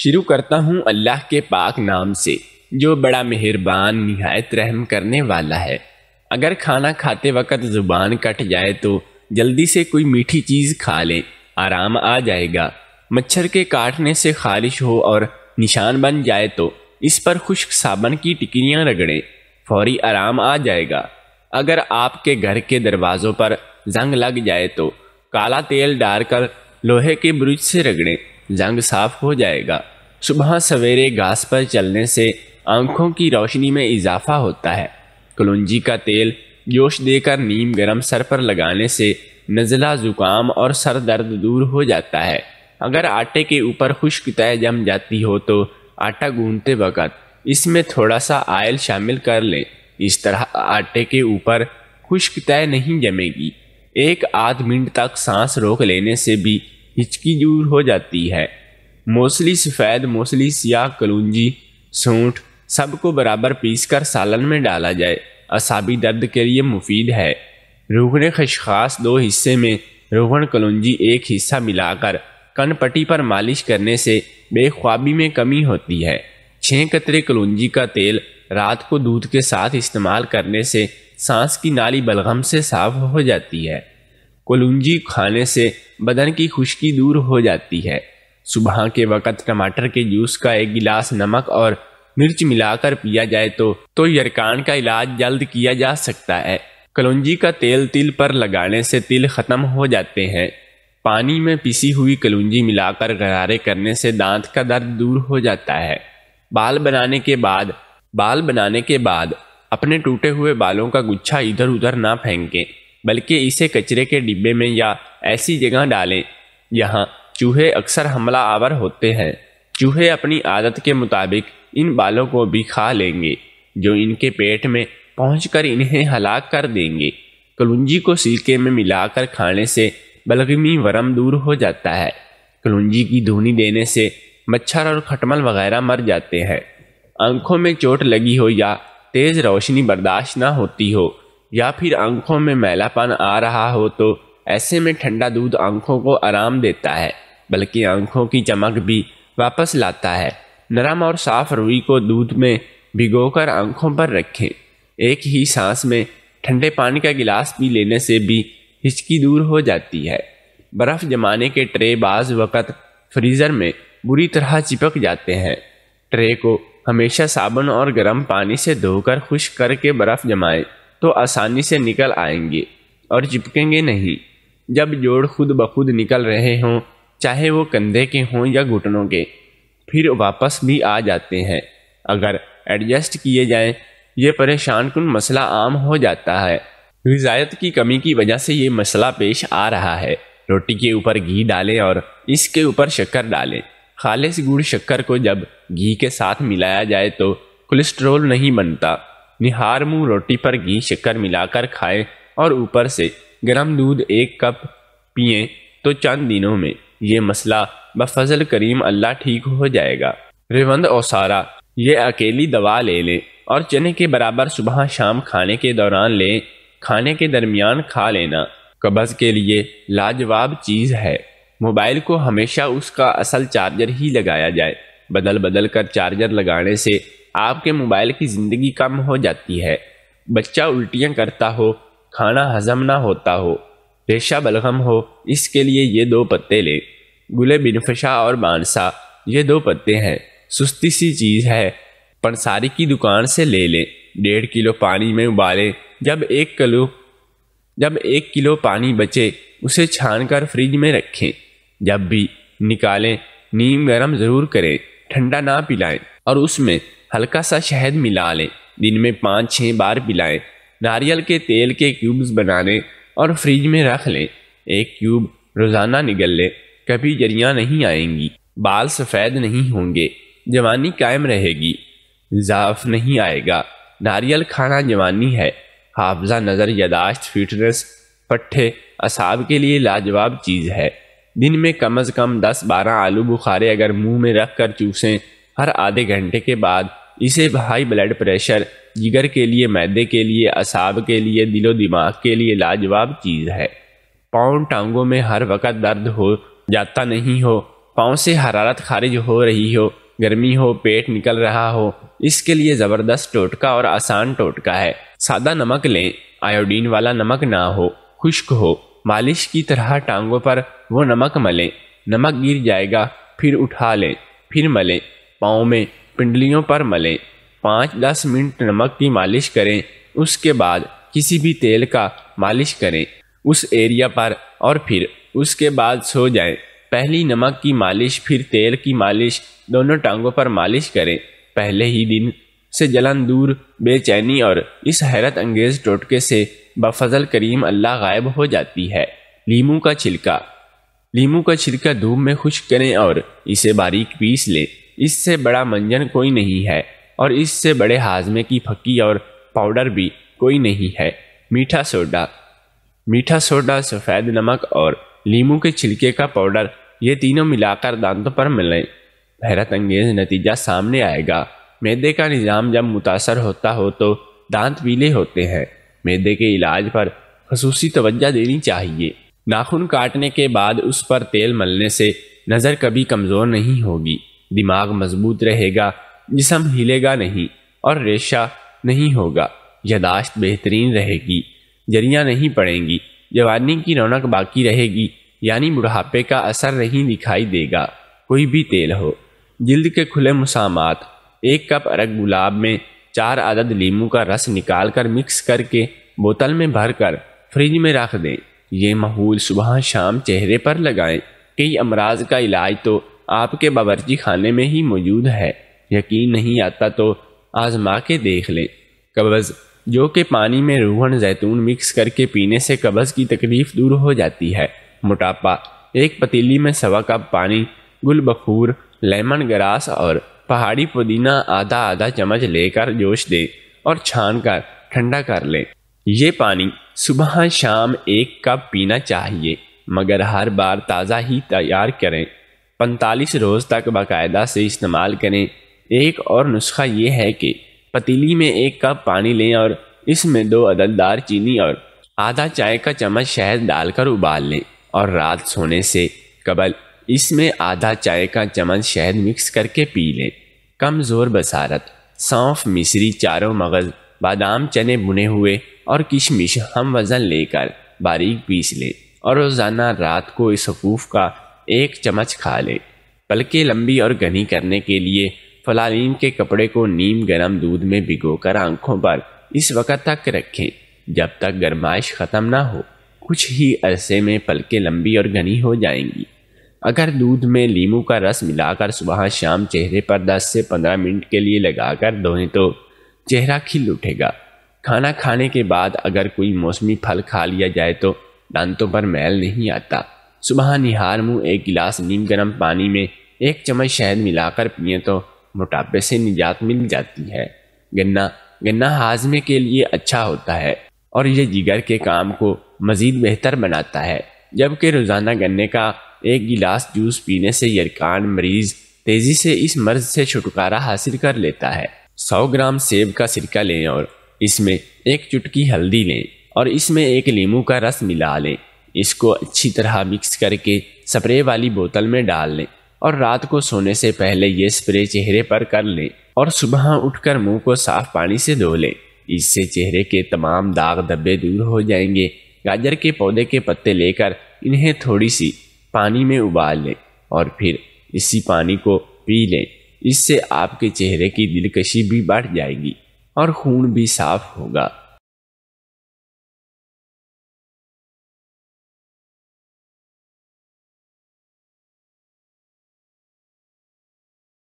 शुरू करता हूँ अल्लाह के पाक नाम से जो बड़ा मेहरबान नहायत रहम करने वाला है अगर खाना खाते वक्त ज़ुबान कट जाए तो जल्दी से कोई मीठी चीज़ खा लें आराम आ जाएगा मच्छर के काटने से खारिश हो और निशान बन जाए तो इस पर खुश्क साबन की टिकरियाँ रगड़ें फौरी आराम आ जाएगा अगर आपके घर के दरवाज़ों पर जंग लग जाए तो काला तेल डालकर लोहे के ब्रुज से रगड़ें जंग साफ हो जाएगा सुबह सवेरे घास पर चलने से आंखों की रोशनी में इजाफा होता है कलुंजी का तेल जोश देकर नीम गरम सर पर लगाने से नज़ला ज़ुकाम और सर दर्द दूर हो जाता है अगर आटे के ऊपर खुश्क तय जम जाती हो तो आटा गूंदते वक़्त इसमें थोड़ा सा आयल शामिल कर लें इस तरह आटे के ऊपर खुश्क तय नहीं जमेगी एक आध मिनट तक सांस रोक लेने से भी हिचकी दूर हो जाती है मोसली सफ़ेद मोसली सियाह कलूंजी सूंठ सबको बराबर पीस कर सालन में डाला जाए असाबी दर्द के लिए मुफीद है रुगण खशखास दो हिस्से में रुगण कलूंजी एक हिस्सा मिलाकर कनपट्टी पर मालिश करने से बेख्वाबी में कमी होती है छः कतरे कलूंजी का तेल रात को दूध के साथ इस्तेमाल करने से सांस की नाली बलगम से साफ हो जाती है कोलुंजी खाने से बदन की खुश्की दूर हो जाती है सुबह के वक़्त टमाटर के जूस का एक गिलास नमक और मिर्च मिलाकर पिया जाए तो तो यरकान का इलाज जल्द किया जा सकता है कलुंजी का तेल तिल पर लगाने से तिल ख़त्म हो जाते हैं पानी में पिसी हुई कलुंजी मिलाकर गरारे करने से दांत का दर्द दूर हो जाता है बाल बनाने के बाद बाल बनाने के बाद अपने टूटे हुए बालों का गुच्छा इधर उधर ना फेंकें बल्कि इसे कचरे के डिब्बे में या ऐसी जगह डालें जहाँ चूहे अक्सर हमला आवर होते हैं चूहे अपनी आदत के मुताबिक इन बालों को भी खा लेंगे जो इनके पेट में पहुंचकर इन्हें हलाक कर देंगे कलुंजी को सिलके में मिलाकर खाने से बलगमी वरम दूर हो जाता है कलुंजी की धुनी देने से मच्छर और खटमल वगैरह मर जाते हैं आंखों में चोट लगी हो या तेज़ रोशनी बर्दाश्त ना होती हो या फिर आंखों में मैलापन आ रहा हो तो ऐसे में ठंडा दूध आंखों को आराम देता है बल्कि आंखों की चमक भी वापस लाता है नरम और साफ रुई को दूध में भिगोकर आंखों पर रखें एक ही सांस में ठंडे पानी का गिलास पी लेने से भी हिचकी दूर हो जाती है बर्फ़ जमाने के ट्रे बाज वक़्त फ्रीज़र में बुरी तरह चिपक जाते हैं ट्रे को हमेशा साबुन और गर्म पानी से धोकर खुश करके बर्फ़ जमाएं तो आसानी से निकल आएंगे और चिपकेंगे नहीं जब जोड़ खुद ब खुद निकल रहे हों चाहे वो कंधे के हों या घुटनों के फिर वापस भी आ जाते हैं अगर एडजस्ट किए जाएं ये परेशान कन मसला आम हो जाता है रिजायत की कमी की वजह से ये मसला पेश आ रहा है रोटी के ऊपर घी डालें और इसके ऊपर शक्कर डालें खालिश गुड़ शक्कर को जब घी के साथ मिलाया जाए तो कोलेस्ट्रोल नहीं बनता निहार मुंह रोटी पर घी शक्कर मिलाकर खाए और ऊपर से गर्म दूध एक कप पिए तो चंद दिनों में ये मसला बफजल करीम अल्लाह ठीक हो जाएगा रिवंद ओसारा ये अकेली दवा ले लें और चने के बराबर सुबह शाम खाने के दौरान लें खाने के दरमियान खा लेना कब्ज़ के लिए लाजवाब चीज़ है मोबाइल को हमेशा उसका असल चार्जर ही लगाया जाए बदल बदल कर चार्जर लगाने से आपके मोबाइल की ज़िंदगी कम हो जाती है बच्चा उल्टियाँ करता हो खाना हजम ना होता हो रेशा बलगम हो इसके लिए ये दो पत्ते लें गुले बिनफशा और बानसा ये दो पत्ते हैं सुस्ती सी चीज़ है पंसारी की दुकान से ले लें डेढ़ किलो पानी में उबालें जब एक किलो जब एक किलो पानी बचे उसे छान कर फ्रिज में रखें जब भी निकालें नीम गरम ज़रूर करें ठंडा ना पिलाएं और उसमें हल्का सा शहद मिला लें दिन में पाँच छः बार पिलाएं नारियल के तेल के क्यूब्स बना लें और फ्रिज में रख लें एक क्यूब रोज़ाना निगल लें कभी जरियाँ नहीं आएंगी बाल सफ़ेद नहीं होंगे जवानी कायम रहेगी जाफ नहीं आएगा नारियल खाना जवानी है हाफजा नज़र यादाश्त फिटनेस पट्ठे असाब के लिए लाजवाब चीज़ है दिन में कम अज़ कम दस बारह आलू बुखारे अगर मुंह में रख कर चूसें हर आधे घंटे के बाद इसे हाई ब्लड प्रेशर जिगर के लिए मैदे के लिए असाब के लिए दिलो दिमाग के लिए लाजवाब चीज़ है पाँव टांगों में हर वक्त दर्द हो जाता नहीं हो पाँव से हरारत खारिज हो रही हो गर्मी हो पेट निकल रहा हो इसके लिए ज़बरदस्त टोटका और आसान टोटका है सादा नमक लें आयोडीन वाला नमक ना हो खुश्क हो मालिश की तरह टांगों पर वो नमक मलें नमक गिर जाएगा फिर उठा लें फिर मलें पाँव में पिंडलियों पर मलें पाँच दस मिनट नमक की मालिश करें उसके बाद किसी भी तेल का मालिश करें उस एरिया पर और फिर उसके बाद सो जाएं। पहली नमक की मालिश फिर तेल की मालिश दोनों टांगों पर मालिश करें पहले ही दिन से जलन दूर बेचैनी और इस हैरत अंगेज टोटके से बफजल करीम अल्लाह गायब हो जाती है लीमू का छिलका लीमू का छिलका धूप में खुश करें और इसे बारीक पीस लें इससे बड़ा मंजन कोई नहीं है और इससे बड़े हाजमे की फक्की और पाउडर भी कोई नहीं है मीठा सोडा मीठा सोडा सफ़ेद नमक और लीमू के छिलके का पाउडर ये तीनों मिलाकर दांतों पर मिलें हैरत अंगेज नतीजा सामने आएगा मैदे का निज़ाम जब मुतासर होता हो तो दांत पीले होते हैं मैदे के इलाज पर खसूसी तवज्जा देनी चाहिए नाखून काटने के बाद उस पर तेल मलने से नज़र कभी कमज़ोर नहीं होगी दिमाग मजबूत रहेगा जिसम हिलेगा नहीं और रेशा नहीं होगा यादाश्त बेहतरीन रहेगी जरियाँ नहीं पड़ेंगी जवानी की रौनक बाकी रहेगी यानी बुढ़ापे का असर नहीं दिखाई देगा कोई भी तेल हो जल्द के खुले मुसामात एक कप अरग गुलाब में चार आदद लीमू का रस निकाल कर मिक्स करके बोतल में भर कर फ्रिज में रख दें ये महूल सुबह शाम चेहरे पर लगाएं कई अमराज का इलाज तो आपके बावर्ची खाने में ही मौजूद है यकीन नहीं आता तो आजमा के देख लें कब्ज़ जो कि पानी में रूहन जैतून मिक्स करके पीने से कब्ज़ की तकलीफ़ दूर हो जाती है मोटापा एक पतीली में सवा कप पानी गुल बखूर लेमन ग्रास और पहाड़ी पुदीना आधा आधा चम्मच लेकर जोश दें और छान कर ठंडा कर लें ये पानी सुबह शाम एक कप पीना चाहिए मगर हर बार ताज़ा ही तैयार करें पैंतालीस रोज़ तक बाकायदा से इस्तेमाल करें एक और नुस्खा ये है कि पतीली में एक कप पानी लें और इसमें दो अदददार चीनी और आधा चाय का चम्मच शहद डालकर उबाल लें और रात सोने से कबल इसमें आधा चाय का चम्मच शहद मिक्स करके पी लें कमज़ोर बसारत सौंफ मिश्री चारों मगज़ बादाम चने बुने हुए और किशमिश हम वज़न लेकर बारीक पीस लें और रोज़ाना रात को इस हकूफ़ का एक चम्मच खा ले पलके लंबी और घनी करने के लिए फलालीम के कपड़े को नीम गर्म दूध में भिगोकर आंखों पर इस वक्त तक रखें जब तक गर्माइश ख़त्म ना हो कुछ ही अरसे में पलके लंबी और घनी हो जाएंगी अगर दूध में लीमू का रस मिलाकर सुबह शाम चेहरे पर 10 से 15 मिनट के लिए लगाकर धोएं तो चेहरा खिल उठेगा खाना खाने के बाद अगर कोई मौसमी फल खा लिया जाए तो दांतों पर मैल नहीं आता सुबह निहार मुँह एक गिलास नीम गर्म पानी में एक चम्मच शहद मिलाकर पिए तो मोटापे से निजात मिल जाती है गन्ना गन्ना हाजमे के लिए अच्छा होता है और यह जिगर के काम को मज़ीद बेहतर बनाता है जबकि रोज़ाना गन्ने का एक गिलास जूस पीने से यरकान मरीज़ तेज़ी से इस मर्ज से छुटकारा हासिल कर लेता है सौ ग्राम सेब का सिरका लें और इसमें एक चुटकी हल्दी लें और इसमें एक नींबू का रस मिला लें इसको अच्छी तरह मिक्स करके स्प्रे वाली बोतल में डाल लें और रात को सोने से पहले ये स्प्रे चेहरे पर कर लें और सुबह उठकर मुंह को साफ पानी से धो लें इससे चेहरे के तमाम दाग धब्बे दूर हो जाएंगे गाजर के पौधे के पत्ते लेकर इन्हें थोड़ी सी पानी में उबाल लें और फिर इसी पानी को पी लें इससे आपके चेहरे की दिलकशी भी बढ़ जाएगी और खून भी साफ होगा